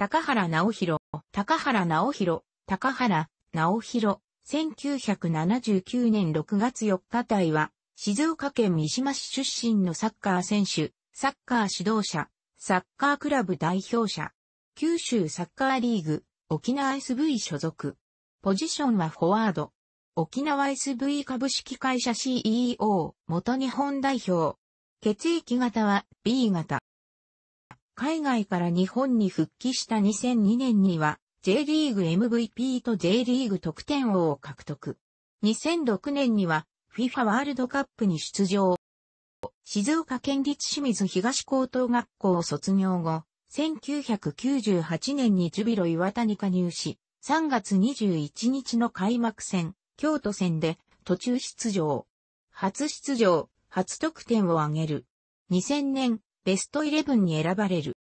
高原直弘、高原直弘、高原直弘、1979年6月4日隊は、静岡県三島市出身のサッカー選手、サッカー指導者、サッカークラブ代表者、九州サッカーリーグ、沖縄 SV 所属。ポジションはフォワード。沖縄 SV 株式会社 CEO、元日本代表。血液型は B 型。海外から日本に復帰した2002年には、J リーグ MVP と J リーグ得点王を獲得。2006年には FIFA ワールドカップに出場。静岡県立清水東高等学校を卒業後、1998年にジュビロ岩田に加入し、3月21日の開幕戦、京都戦で途中出場。初出場、初得点を挙げる。2000年、ベストイレブンに選ばれる。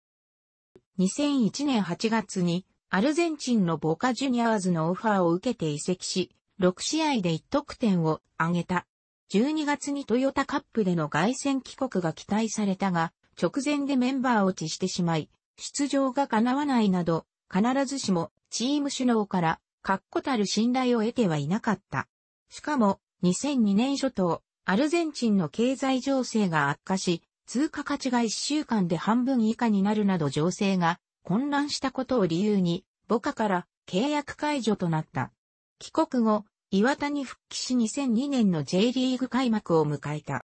2001年8月にアルゼンチンのボカジュニアーズのオファーを受けて移籍し、6試合で1得点を挙げた。12月にトヨタカップでの外戦帰国が期待されたが、直前でメンバー落ちしてしまい、出場が叶わないなど、必ずしもチーム首脳から確固たる信頼を得てはいなかった。しかも、2002年初頭、アルゼンチンの経済情勢が悪化し、通貨価値が1週間で半分以下になるなど情勢が混乱したことを理由に、母家から契約解除となった。帰国後、岩田に復帰し2002年の J リーグ開幕を迎えた。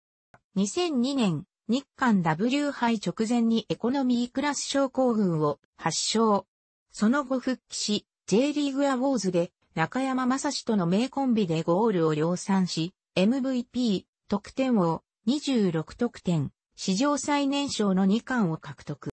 2002年、日韓 W 杯直前にエコノミークラス症候群を発症。その後復帰し、J リーグアウォーズで中山正史との名コンビでゴールを量産し、MVP、得点王、26得点、史上最年少の2冠を獲得。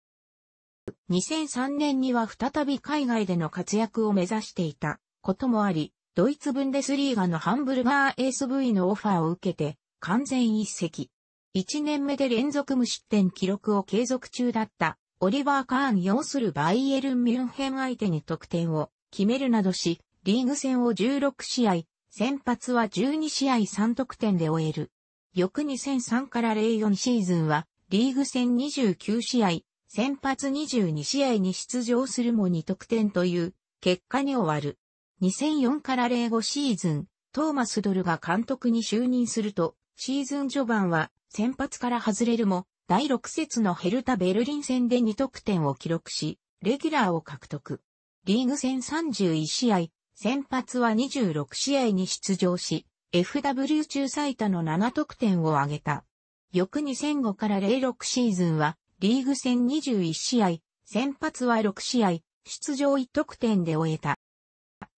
2003年には再び海外での活躍を目指していたこともあり、ドイツブンデスリーガのハンブルガー SV のオファーを受けて完全一席。1年目で連続無失点記録を継続中だったオリバー・カーン擁するバイエルン・ミュンヘン相手に得点を決めるなどし、リーグ戦を16試合、先発は12試合3得点で終える。翌2003から04シーズンは、リーグ戦29試合、先発22試合に出場するも2得点という結果に終わる。2004から05シーズン、トーマスドルが監督に就任すると、シーズン序盤は先発から外れるも、第6節のヘルタ・ベルリン戦で2得点を記録し、レギュラーを獲得。リーグ戦31試合、先発は26試合に出場し、FW 中最多の7得点を挙げた。翌2005から06シーズンは、リーグ戦21試合、先発は6試合、出場1得点で終えた。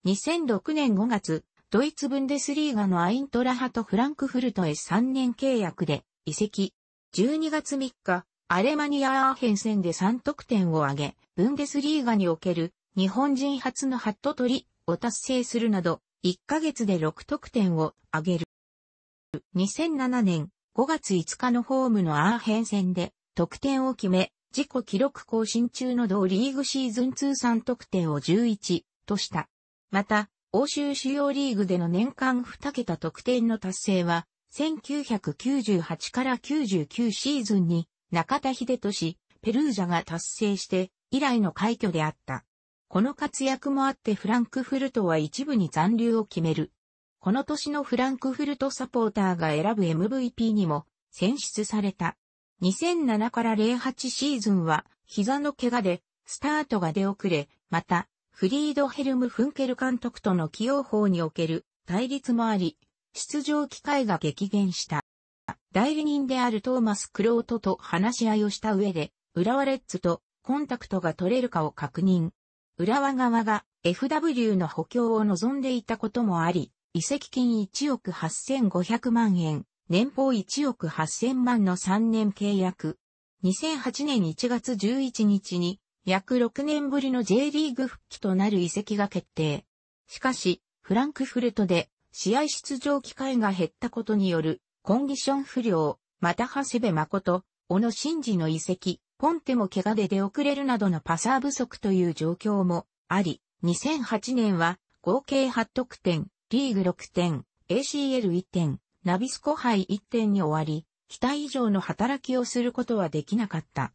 2006年5月、ドイツブンデスリーガのアイントラハとフランクフルトへ3年契約で移籍。12月3日、アレマニアアーヘン戦で3得点を挙げ、ブンデスリーガにおける日本人初のハット取りを達成するなど、1ヶ月で6得点を挙げる。2007年5月5日のホームのアーヘン戦で得点を決め、自己記録更新中の同リーグシーズン通算得点を11とした。また、欧州主要リーグでの年間2桁得点の達成は、1998から99シーズンに中田秀俊、ペルージャが達成して以来の快挙であった。この活躍もあってフランクフルトは一部に残留を決める。この年のフランクフルトサポーターが選ぶ MVP にも選出された。2007から08シーズンは膝の怪我でスタートが出遅れ、またフリードヘルム・フンケル監督との起用法における対立もあり、出場機会が激減した。代理人であるトーマス・クロートと話し合いをした上で、浦和レッズとコンタクトが取れるかを確認。浦和側が FW の補強を望んでいたこともあり、移籍金1億8500万円、年俸1億8000万の3年契約。2008年1月11日に、約6年ぶりの J リーグ復帰となる移籍が決定。しかし、フランクフルトで試合出場機会が減ったことによるコンディション不良、また長谷部誠、小野真嗣の移籍、コンテも怪我で出遅れるなどのパサー不足という状況もあり、2008年は合計8得点、リーグ6点、ACL1 点、ナビスコ杯1点に終わり、期待以上の働きをすることはできなかった。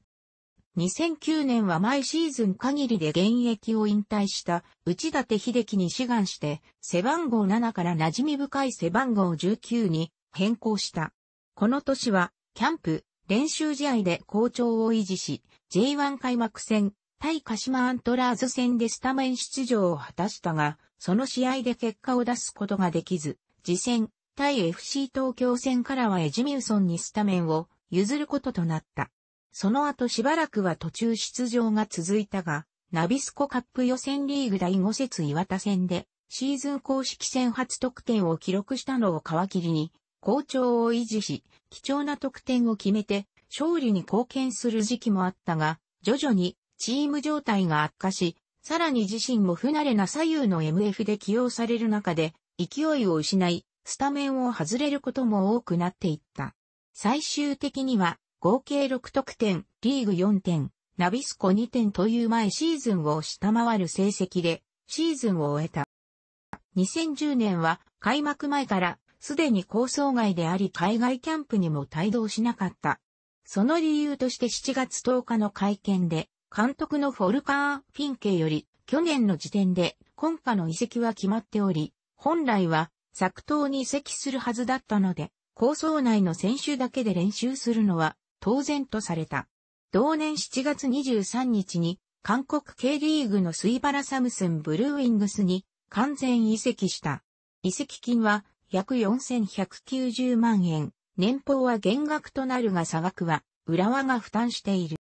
2009年は毎シーズン限りで現役を引退した内立秀樹に志願して背番号7から馴染み深い背番号19に変更した。この年はキャンプ、練習試合で好調を維持し、J1 開幕戦、対鹿島アントラーズ戦でスタメン出場を果たしたが、その試合で結果を出すことができず、次戦、対 FC 東京戦からはエジミューソンにスタメンを譲ることとなった。その後しばらくは途中出場が続いたが、ナビスコカップ予選リーグ第5節岩田戦で、シーズン公式戦初得点を記録したのを皮切りに、好調を維持し、貴重な得点を決めて勝利に貢献する時期もあったが、徐々にチーム状態が悪化し、さらに自身も不慣れな左右の MF で起用される中で、勢いを失い、スタメンを外れることも多くなっていった。最終的には、合計6得点、リーグ4点、ナビスコ2点という前シーズンを下回る成績で、シーズンを終えた。2010年は開幕前からすでに構想外であり海外キャンプにも帯同しなかった。その理由として7月10日の会見で、監督のフォルカー・フィンケより、去年の時点で、今夏の移籍は決まっており、本来は、作刀に移籍するはずだったので、構想内の選手だけで練習するのは、当然とされた。同年7月23日に、韓国 K リーグのスイバラ・サムスンブルーイングスに完全移籍した。移籍金は約4190万円、年俸は減額となるが差額は、浦和が負担している。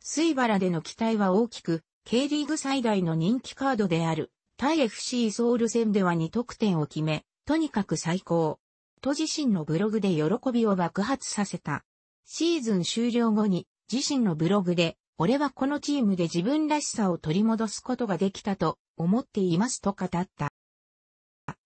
水原での期待は大きく、K リーグ最大の人気カードである、対 FC ソウル戦では2得点を決め、とにかく最高。と自身のブログで喜びを爆発させた。シーズン終了後に、自身のブログで、俺はこのチームで自分らしさを取り戻すことができたと思っていますと語った。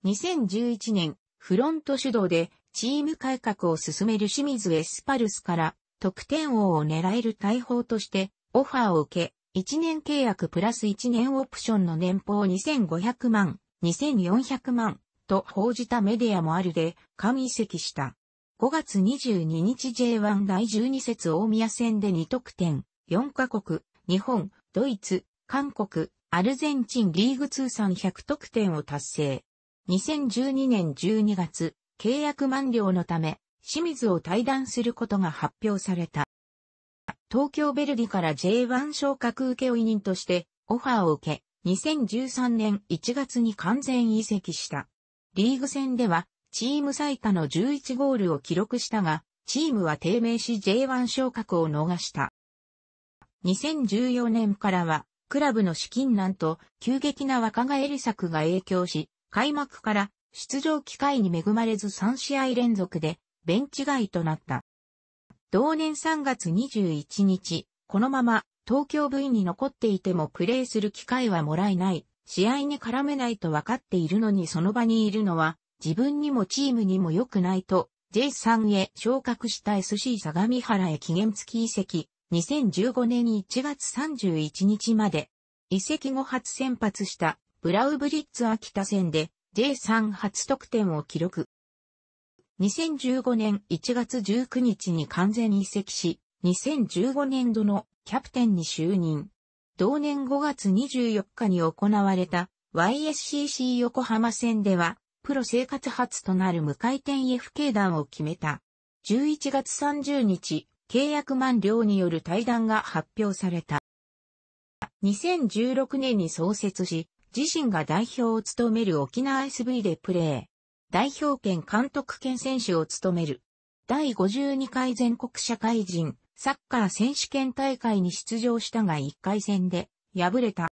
2011年、フロント主導でチーム改革を進める清水エスパルスから得点王を狙える大砲としてオファーを受け、1年契約プラス1年オプションの年俸2500万、2400万と報じたメディアもあるで、間移籍した。5月22日 J1 第12節大宮戦で2得点、4カ国、日本、ドイツ、韓国、アルゼンチンリーグ通算100得点を達成。2012年12月、契約満了のため、清水を退団することが発表された。東京ベルディから J1 昇格受け負人としてオファーを受け、2013年1月に完全移籍した。リーグ戦ではチーム最多の11ゴールを記録したが、チームは低迷し J1 昇格を逃した。2014年からは、クラブの資金難と急激な若返り策が影響し、開幕から出場機会に恵まれず3試合連続でベンチ外となった。同年3月21日、このまま東京部員に残っていてもプレーする機会はもらえない、試合に絡めないと分かっているのにその場にいるのは自分にもチームにも良くないと J3 へ昇格した SC 相模原へ期限付き移籍、2015年1月31日まで、移籍後初先発したブラウブリッツ秋田戦で J3 初得点を記録。2015年1月19日に完全移籍し、2015年度のキャプテンに就任。同年5月24日に行われた YSCC 横浜戦では、プロ生活初となる無回転 FK 弾を決めた。11月30日、契約満了による対談が発表された。2016年に創設し、自身が代表を務める沖縄 SV でプレー。代表権監督権選手を務める。第52回全国社会人サッカー選手権大会に出場したが1回戦で敗れた。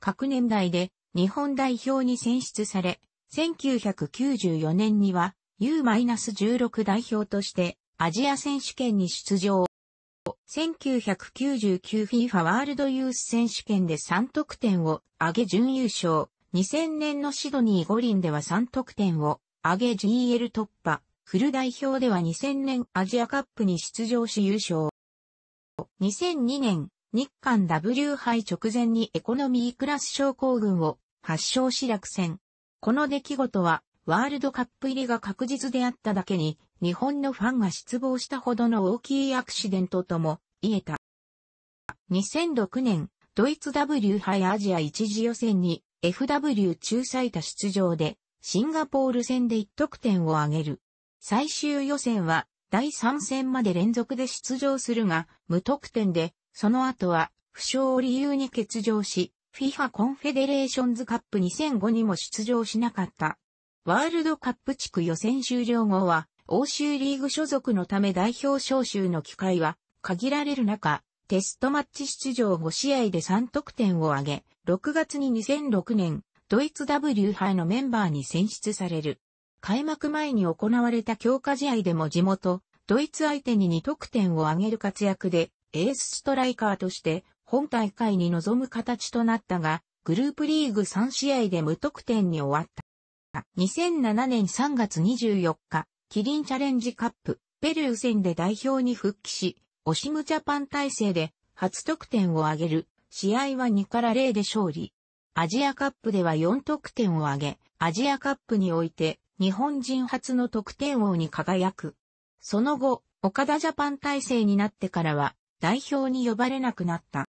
各年代で日本代表に選出され、1994年には U-16 代表としてアジア選手権に出場。後、1999FIFA ワールドユース選手権で3得点を上げ準優勝。2000年のシドニー五輪では3得点を上げ GL 突破。フル代表では2000年アジアカップに出場し優勝。2002年、日韓 W 杯直前にエコノミークラス症候群を発症し落選。この出来事はワールドカップ入りが確実であっただけに日本のファンが失望したほどの大きいアクシデントとも言えた。2006年、ドイツ W 杯アジア一次予選に FW 中最多出場で、シンガポール戦で1得点を挙げる。最終予選は第3戦まで連続で出場するが、無得点で、その後は負傷を理由に欠場し、FIFA コンフェデレーションズカップ2005にも出場しなかった。ワールドカップ地区予選終了後は、欧州リーグ所属のため代表招集の機会は限られる中、テストマッチ出場5試合で3得点を挙げ、6月に2006年、ドイツ W 杯のメンバーに選出される。開幕前に行われた強化試合でも地元、ドイツ相手に2得点を挙げる活躍で、エースストライカーとして本大会に臨む形となったが、グループリーグ3試合で無得点に終わった。2007年3月24日、キリンチャレンジカップ、ペルー戦で代表に復帰し、オシムジャパン体制で初得点を挙げる、試合は2から0で勝利。アジアカップでは4得点を挙げ、アジアカップにおいて日本人初の得点王に輝く。その後、岡田ジャパン体制になってからは代表に呼ばれなくなった。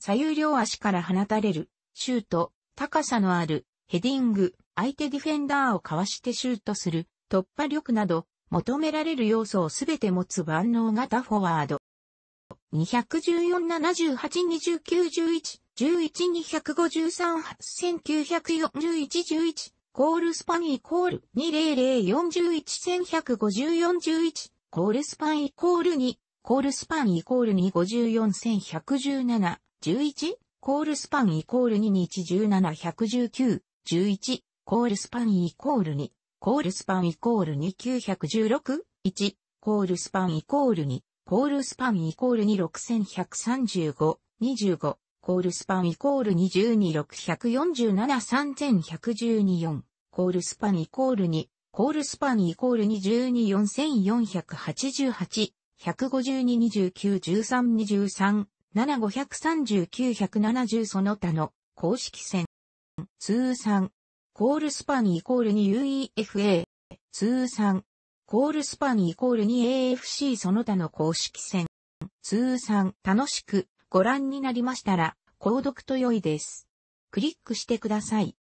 左右両足から放たれる、シュート、高さのある、ヘディング、相手ディフェンダーをかわしてシュートする、突破力など、求められる要素をすべて持つ万能型フォワード。2 1 4 7 8 2 9 1 1 1 2 5 3 8 9 4 1 1 1コールスパンイコール2004411541コールスパンイコール2コールスパンイコール25411711コールスパンイコール2 2 1 7 1 1 9 1 1コールスパンイコール2コールスパンイコール2916、1、コールスパンイコール2、コールスパンイコール26135、25、コールスパンイコール2 2 6 4 7 3 1 1 2 4コールスパンイコール2、コールスパンイコール2 2 4 4 8 8 1 5 2 2 9 1 3 2 3 7 5 3 9 7 0その他の公式戦通算コールスパンイコールに UEFA、通算、コールスパンイコールに AFC その他の公式戦、通算、楽しくご覧になりましたら、購読と良いです。クリックしてください。